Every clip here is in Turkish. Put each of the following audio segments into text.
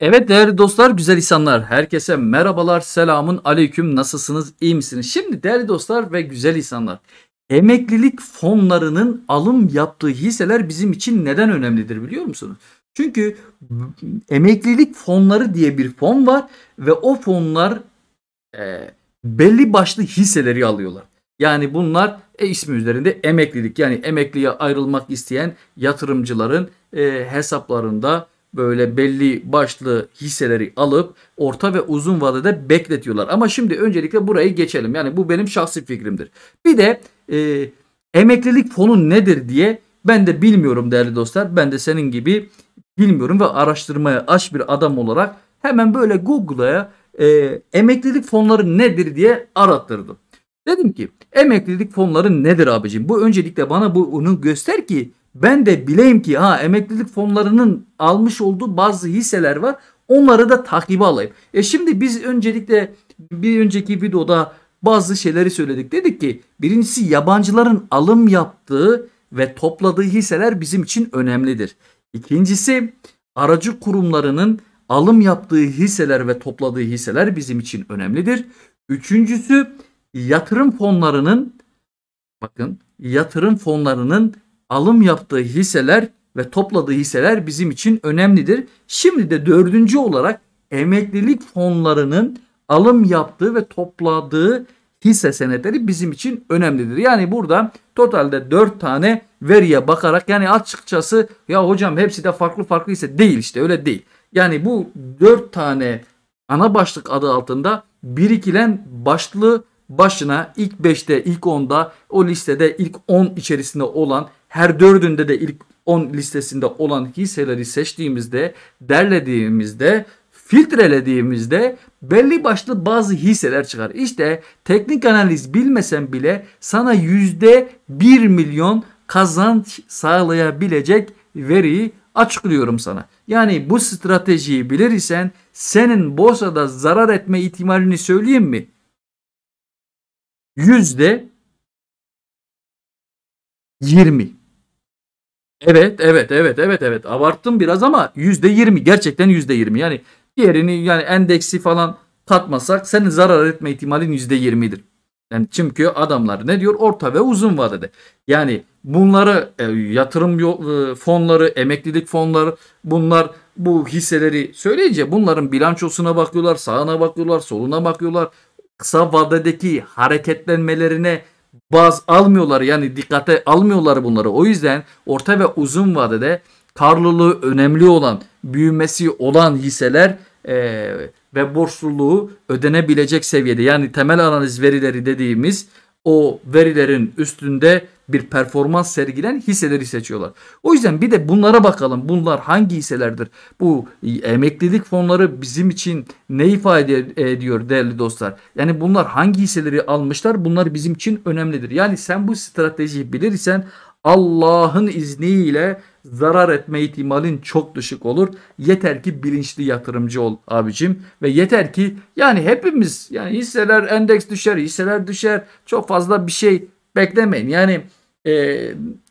Evet değerli dostlar, güzel insanlar. Herkese merhabalar, selamun aleyküm. Nasılsınız, iyi misiniz? Şimdi değerli dostlar ve güzel insanlar. Emeklilik fonlarının alım yaptığı hisseler bizim için neden önemlidir biliyor musunuz? Çünkü emeklilik fonları diye bir fon var ve o fonlar e, belli başlı hisseleri alıyorlar. Yani bunlar e, ismi üzerinde emeklilik yani emekliye ayrılmak isteyen yatırımcıların e, hesaplarında böyle belli başlı hisseleri alıp orta ve uzun vadede bekletiyorlar. Ama şimdi öncelikle burayı geçelim. Yani bu benim şahsi fikrimdir. Bir de e, emeklilik fonu nedir diye ben de bilmiyorum değerli dostlar. Ben de senin gibi bilmiyorum ve araştırmaya aç bir adam olarak hemen böyle Google'a e, emeklilik fonları nedir diye arattırdım. Dedim ki emeklilik fonları nedir abicim? Bu öncelikle bana bunu göster ki ben de bileyim ki ha emeklilik fonlarının almış olduğu bazı hisseler var. Onları da takibe alayım. E şimdi biz öncelikle bir önceki videoda bazı şeyleri söyledik. Dedik ki birincisi yabancıların alım yaptığı ve topladığı hisseler bizim için önemlidir. İkincisi aracı kurumlarının alım yaptığı hisseler ve topladığı hisseler bizim için önemlidir. Üçüncüsü yatırım fonlarının bakın yatırım fonlarının alım yaptığı hisseler ve topladığı hisseler bizim için önemlidir. Şimdi de dördüncü olarak emeklilik fonlarının alım yaptığı ve topladığı hisse senetleri bizim için önemlidir. Yani burada totalde dört tane veriye bakarak yani açıkçası ya hocam hepsi de farklı farklı ise değil işte öyle değil. Yani bu dört tane ana başlık adı altında birikilen başlı başına ilk 5'te ilk 10'da o listede ilk 10 içerisinde olan her dördünde de ilk 10 listesinde olan hisseleri seçtiğimizde, derlediğimizde, filtrelediğimizde belli başlı bazı hisseler çıkar. İşte teknik analiz bilmesen bile sana yüzde bir milyon kazanç sağlayabilecek veriyi açıklıyorum sana. Yani bu stratejiyi bilirsen senin borsada zarar etme ihtimalini söyleyeyim mi? Yüzde 20. Evet, evet, evet, evet, evet. Abarttım biraz ama yüzde yirmi. Gerçekten yüzde yirmi. Yani diğerini yani endeksi falan katmasak senin zarar etme ihtimalin yüzde yirmidir. Yani çünkü adamlar ne diyor? Orta ve uzun vadede. Yani bunları e, yatırım e, fonları, emeklilik fonları bunlar bu hisseleri söyleyince bunların bilançosuna bakıyorlar, sağına bakıyorlar, soluna bakıyorlar. Kısa vadedeki hareketlenmelerine baz almıyorlar yani dikkate almıyorlar bunları. O yüzden orta ve uzun vadede karlılığı önemli olan, büyümesi olan hisseler e, ve borçluluğu ödenebilecek seviyede yani temel analiz verileri dediğimiz o verilerin üstünde bir performans sergilen hisseleri seçiyorlar. O yüzden bir de bunlara bakalım. Bunlar hangi hisselerdir? Bu e, emeklilik fonları bizim için ne ifade ediyor değerli dostlar? Yani bunlar hangi hisseleri almışlar? Bunlar bizim için önemlidir. Yani sen bu stratejiyi bilirsen Allah'ın izniyle zarar etme ihtimalin çok düşük olur. Yeter ki bilinçli yatırımcı ol abicim ve yeter ki yani hepimiz yani hisseler endeks düşer, hisseler düşer. Çok fazla bir şey beklemeyin. Yani e,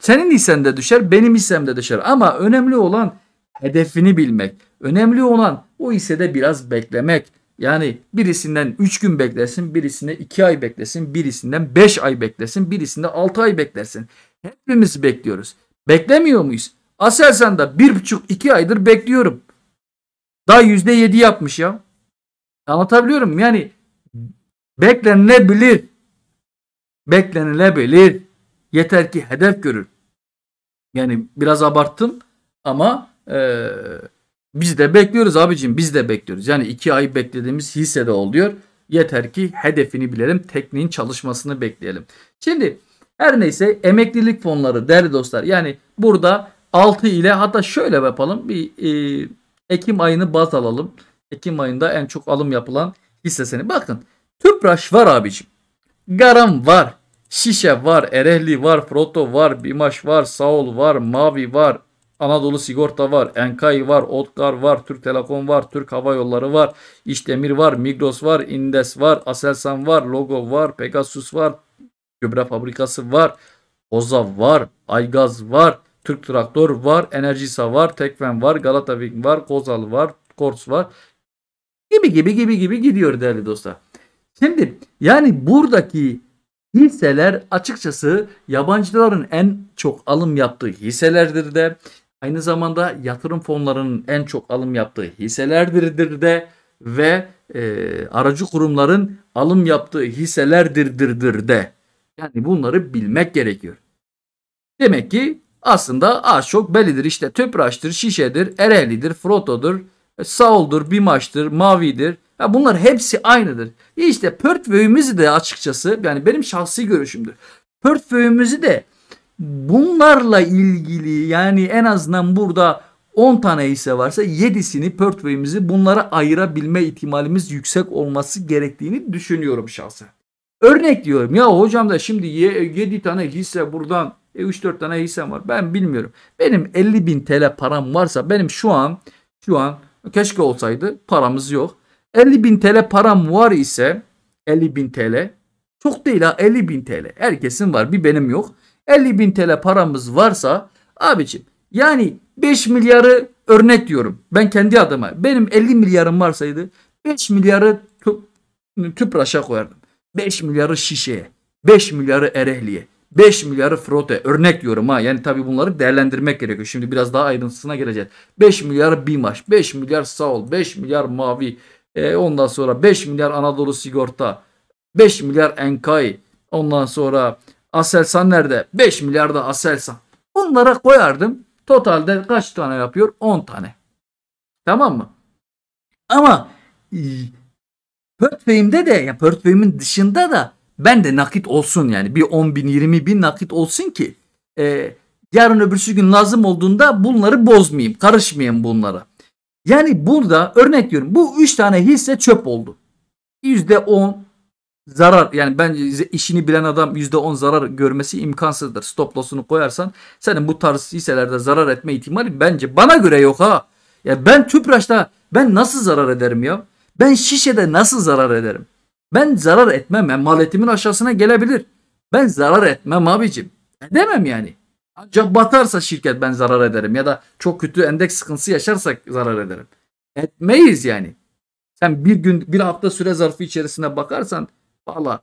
senin hissen de düşer, benim hissem de düşer. Ama önemli olan hedefini bilmek. Önemli olan o de biraz beklemek. Yani birisinden 3 gün beklesin, birisine 2 ay beklesin, birisinden 5 ay beklesin, birisinde 6 ay beklesin. Hepimiz bekliyoruz. Beklemiyor muyuz? Aselsan'da 1,5-2 aydır bekliyorum. Daha %7 yapmış ya. Anlatabiliyorum yani beklenebilir beklenilebilir. Yeter ki hedef görür. Yani biraz abarttım ama e, biz de bekliyoruz abicim biz de bekliyoruz. Yani iki ay beklediğimiz hisse de oluyor. Yeter ki hedefini bilelim, tekniğin çalışmasını bekleyelim. Şimdi her neyse emeklilik fonları değerli dostlar. Yani burada 6 ile hatta şöyle yapalım. Bir e, Ekim ayını baz alalım. Ekim ayında en çok alım yapılan hissesini. Bakın TÜPRAŞ var abicim. Garam var. Şişe var. Erehli var. Proto var. Bimaş var. Saol var. Mavi var. Anadolu Sigorta var, Enkay var, Otkar var, Türk Telekom var, Türk Hava Yolları var, İşdemir var, Migros var, Indes var, Aselsan var, Logo var, Pegasus var, Gübre Fabrikası var, Oza var, Aygaz var, Türk Traktör var, Enerjisa var, Tekven var, Galatavik var, Kozal var, Kors var. Gibi gibi gibi gibi gidiyor değerli dostlar. Şimdi yani buradaki hisseler açıkçası yabancıların en çok alım yaptığı hisselerdir de aynı zamanda yatırım fonlarının en çok alım yaptığı hisselerdir de ve e, aracı kurumların alım yaptığı hisselerdirdir de. Yani bunları bilmek gerekiyor. Demek ki aslında az çok bellidir. İşte Tüpraş'tır, Şişe'dir, Ereğli'dir, Froto'dur, e, Saul'dur, Bimaş'tır, Mavi'dir, ya bunlar hepsi aynıdır. İşte portföyümüzü de açıkçası yani benim şahsi görüşümdür. Portföyümüzü de bunlarla ilgili yani en azından burada 10 tane hisse varsa 7'sini portföyümüzü bunlara ayırabilme ihtimalimiz yüksek olması gerektiğini düşünüyorum şahsen. Örnek diyorum ya hocam da şimdi 7 tane hisse buradan 3-4 e, tane hissem var ben bilmiyorum. Benim 50 bin TL param varsa benim şu an şu an keşke olsaydı paramız yok. 50 bin TL param var ise 50 bin TL çok değil ha 50 bin TL herkesin var bir benim yok. 50 bin TL paramız varsa abicim yani 5 milyarı örnek diyorum ben kendi adıma benim 50 milyarım varsaydı 5 milyarı tüp, tüpraşa koyardım. 5 milyarı şişeye 5 milyarı erehliye 5 milyarı frote örnek diyorum ha yani tabi bunları değerlendirmek gerekiyor. Şimdi biraz daha ayrıntısına geleceğiz. 5 milyar Bimaş, 5 milyar sağol 5 milyar Mavi, e, ondan sonra 5 milyar Anadolu Sigorta, 5 milyar Enkay, ondan sonra Aselsan nerede? 5 milyar da Aselsan. Bunlara koyardım. Totalde kaç tane yapıyor? 10 tane. Tamam mı? Ama e, portföyümde de ya portföyümün dışında da ben de nakit olsun yani. Bir 10 bin 20 bin nakit olsun ki e, yarın öbürsü gün lazım olduğunda bunları bozmayayım. Karışmayayım bunlara. Yani burada örnek diyorum bu 3 tane hisse çöp oldu. %10 zarar yani ben işini bilen adam %10 zarar görmesi imkansızdır. Stop loss'unu koyarsan senin bu tarz hisselerde zarar etme ihtimali bence bana göre yok ha. Ya ben Tüpraş'ta ben nasıl zarar ederim ya? Ben şişede nasıl zarar ederim? Ben zarar etmem. Yani maliyetimin aşağısına gelebilir. Ben zarar etmem abicim. Demem yani. Ancak batarsa şirket ben zarar ederim ya da çok kötü endeks sıkıntısı yaşarsak zarar ederim. Etmeyiz yani. Sen bir gün bir hafta süre zarfı içerisinde bakarsan valla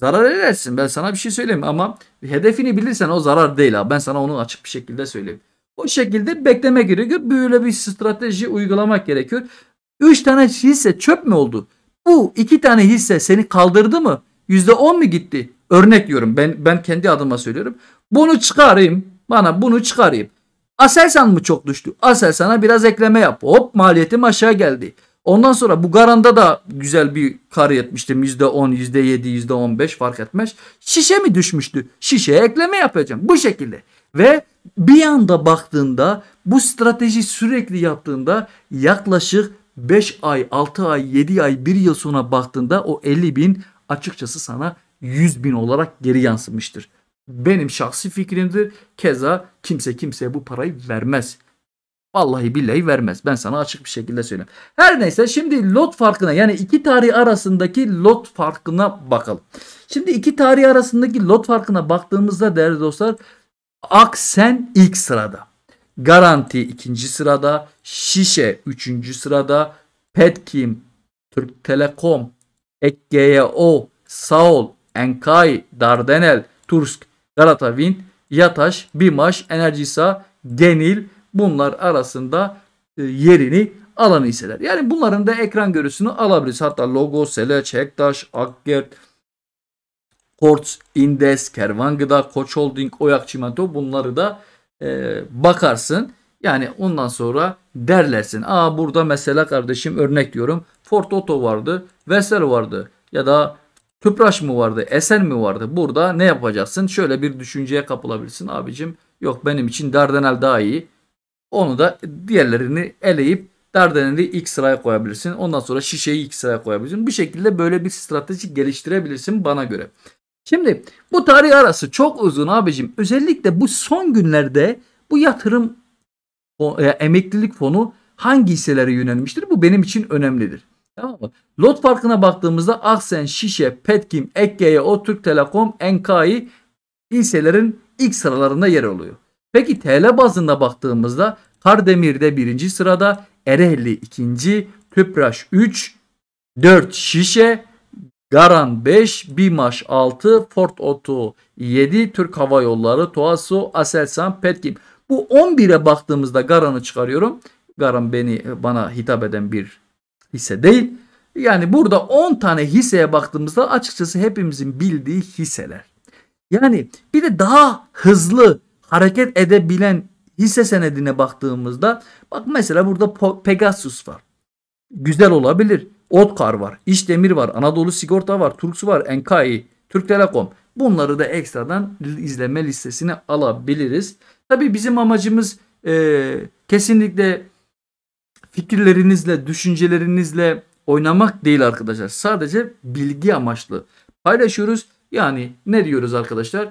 zarar edersin. Ben sana bir şey söyleyeyim ama hedefini bilirsen o zarar değil ha. Ben sana onu açık bir şekilde söyleyeyim. O şekilde bekleme gerekiyor. Böyle bir strateji uygulamak gerekiyor. 3 tane hisse çöp mü oldu? Bu 2 tane hisse seni kaldırdı mı? %10 mu gitti? Örnek diyorum. Ben ben kendi adıma söylüyorum. Bunu çıkarayım. Bana bunu çıkarayım. Aselsan mı çok düştü? Aselsan'a biraz ekleme yap. Hop maliyetim aşağı geldi. Ondan sonra bu garanda da güzel bir kar etmiştim. %10, %7, %15 fark etmez. Şişe mi düşmüştü? Şişeye ekleme yapacağım. Bu şekilde. Ve bir anda baktığında bu strateji sürekli yaptığında yaklaşık 5 ay, 6 ay, 7 ay, 1 yıl sonra baktığında o 50 bin açıkçası sana 100 bin olarak geri yansımıştır. Benim şahsi fikrimdir. Keza kimse kimseye bu parayı vermez. Vallahi billahi vermez. Ben sana açık bir şekilde söyleyeyim. Her neyse şimdi lot farkına yani iki tarih arasındaki lot farkına bakalım. Şimdi iki tarih arasındaki lot farkına baktığımızda değerli dostlar Aksen ilk sırada. Garanti ikinci sırada. Şişe üçüncü sırada. Petkim, Türk Telekom, EKGO, Saul Enkay, Dardanel, Tursk Garatavin, Yataş, Bimaş, Enerjisa, Genil bunlar arasında e, yerini alan hisseler. Yani bunların da ekran görüntüsünü alabiliriz. Hatta logo, Seleç, Hektaş, Akgert, Korts, Indes, Kervan Gıda, Koç Holding, Oyak Çimento bunları da e, bakarsın. Yani ondan sonra derlersin. Aa burada mesela kardeşim örnek diyorum. Ford Auto vardı, Vessel vardı ya da Tüpraş mı vardı? Esen mi vardı? Burada ne yapacaksın? Şöyle bir düşünceye kapılabilirsin abicim. Yok benim için Dardanel daha iyi. Onu da diğerlerini eleyip Dardanel'i ilk sıraya koyabilirsin. Ondan sonra şişeyi ilk sıraya koyabilirsin. Bu şekilde böyle bir strateji geliştirebilirsin bana göre. Şimdi bu tarih arası çok uzun abicim. Özellikle bu son günlerde bu yatırım e, emeklilik fonu hangi hisselere yönelmiştir? Bu benim için önemlidir. Tamam mı? Lot farkına baktığımızda Aksen, Şişe, Petkim, Ekge'ye, O Türk Telekom, Enkai ilselerin ilk sıralarında yer alıyor. Peki TL bazında baktığımızda de birinci sırada, Ereğli ikinci, Tüpraş 3, 4 Şişe, Garan 5, Bimaş 6, Fort Otu 7, Türk Hava Yolları, Tuasu, Aselsan, Petkim. Bu 11'e baktığımızda Garan'ı çıkarıyorum. Garan beni bana hitap eden bir hisse değil. Yani burada 10 tane hisseye baktığımızda açıkçası hepimizin bildiği hisseler. Yani bir de daha hızlı hareket edebilen hisse senedine baktığımızda bak mesela burada Pegasus var. Güzel olabilir. Otkar var, İşdemir var, Anadolu Sigorta var, Turksu var, Enkai, Türk Telekom. Bunları da ekstradan izleme listesine alabiliriz. Tabi bizim amacımız e, kesinlikle fikirlerinizle, düşüncelerinizle oynamak değil arkadaşlar. Sadece bilgi amaçlı paylaşıyoruz. Yani ne diyoruz arkadaşlar?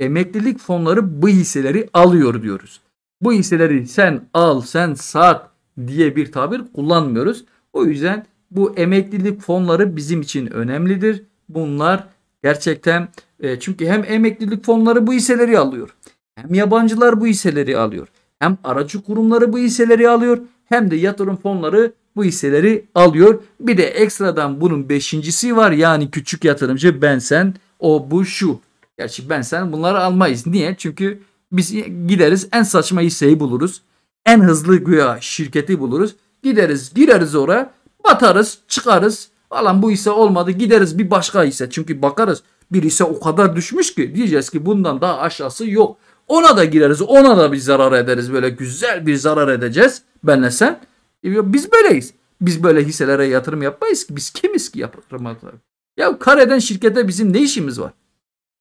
Emeklilik fonları bu hisseleri alıyor diyoruz. Bu hisseleri sen al, sen sat diye bir tabir kullanmıyoruz. O yüzden bu emeklilik fonları bizim için önemlidir. Bunlar gerçekten e, çünkü hem emeklilik fonları bu hisseleri alıyor. Hem yabancılar bu hisseleri alıyor. Hem aracı kurumları bu hisseleri alıyor hem de yatırım fonları bu hisseleri alıyor. Bir de ekstradan bunun beşincisi var yani küçük yatırımcı ben sen o bu şu. Gerçi ben sen bunları almayız. Niye? Çünkü biz gideriz en saçma hisseyi buluruz. En hızlı güya şirketi buluruz. Gideriz gireriz oraya batarız çıkarız falan bu hisse olmadı gideriz bir başka hisse. Çünkü bakarız bir hisse o kadar düşmüş ki diyeceğiz ki bundan daha aşağısı yok. Ona da gireriz ona da bir zarar ederiz böyle güzel bir zarar edeceğiz. Benle sen. E, biz böyleyiz. Biz böyle hisselere yatırım yapmayız ki. Biz kimiz ki yatırım Ya kareden şirkete bizim ne işimiz var?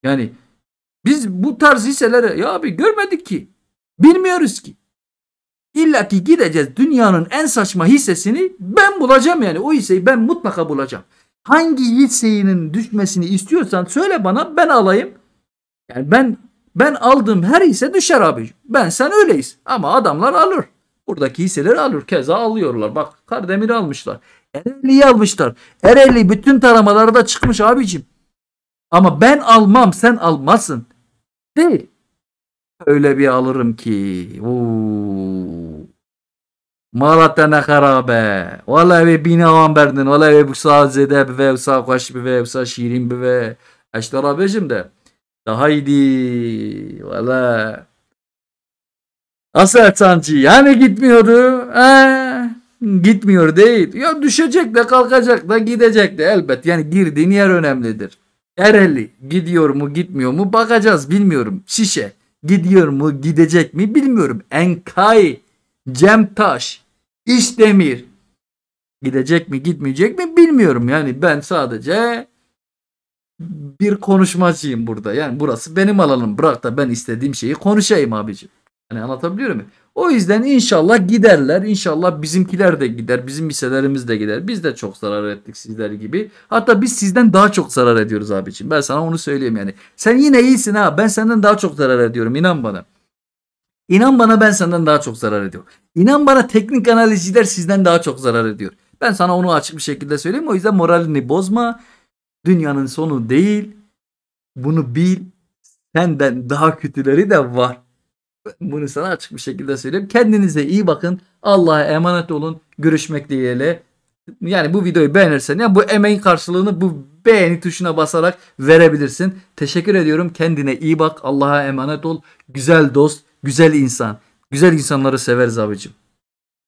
Yani biz bu tarz hisselere ya abi görmedik ki. Bilmiyoruz ki. İlla ki gideceğiz dünyanın en saçma hissesini ben bulacağım yani. O hisseyi ben mutlaka bulacağım. Hangi hisseyinin düşmesini istiyorsan söyle bana ben alayım. Yani ben ben aldığım her hisse düşer abi. Ben sen öyleyiz. Ama adamlar alır. Buradaki hisseleri alıyor. Keza alıyorlar. Bak Kardemir'i almışlar. Ereğli'yi almışlar. Ereğli bütün taramalarda çıkmış abicim. Ama ben almam sen almasın. Değil. Öyle bir alırım ki. Oo. Malatana harabe. Valla ve binavan berdin. Valla ve bu sazede bive usa kaş bive usa şirin ve Eştara bejim de. Daha iyiydi. Valla. Aselsancı yani gitmiyordu. Ee, gitmiyor değil. Ya düşecek de kalkacak da gidecek de elbet. Yani girdiğin yer önemlidir. Ereli gidiyor mu gitmiyor mu bakacağız bilmiyorum. Şişe gidiyor mu gidecek mi bilmiyorum. Enkay, Cemtaş, İşdemir gidecek mi gitmeyecek mi bilmiyorum. Yani ben sadece bir konuşmacıyım burada. Yani burası benim alanım. Bırak da ben istediğim şeyi konuşayım abicim. Yani anlatabiliyor O yüzden inşallah giderler. İnşallah bizimkiler de gider. Bizim liselerimiz de gider. Biz de çok zarar ettik sizler gibi. Hatta biz sizden daha çok zarar ediyoruz abiciğim. Ben sana onu söyleyeyim yani. Sen yine iyisin ha. Ben senden daha çok zarar ediyorum. İnan bana. İnan bana ben senden daha çok zarar ediyorum. İnan bana teknik analizciler sizden daha çok zarar ediyor. Ben sana onu açık bir şekilde söyleyeyim. O yüzden moralini bozma. Dünyanın sonu değil. Bunu bil. Senden daha kötüleri de var. Bunu sana açık bir şekilde söyleyeyim. Kendinize iyi bakın. Allah'a emanet olun. Görüşmek dileğiyle. Yani bu videoyu beğenirsen ya bu emeğin karşılığını bu beğeni tuşuna basarak verebilirsin. Teşekkür ediyorum. Kendine iyi bak. Allah'a emanet ol. Güzel dost, güzel insan. Güzel insanları severiz abicim.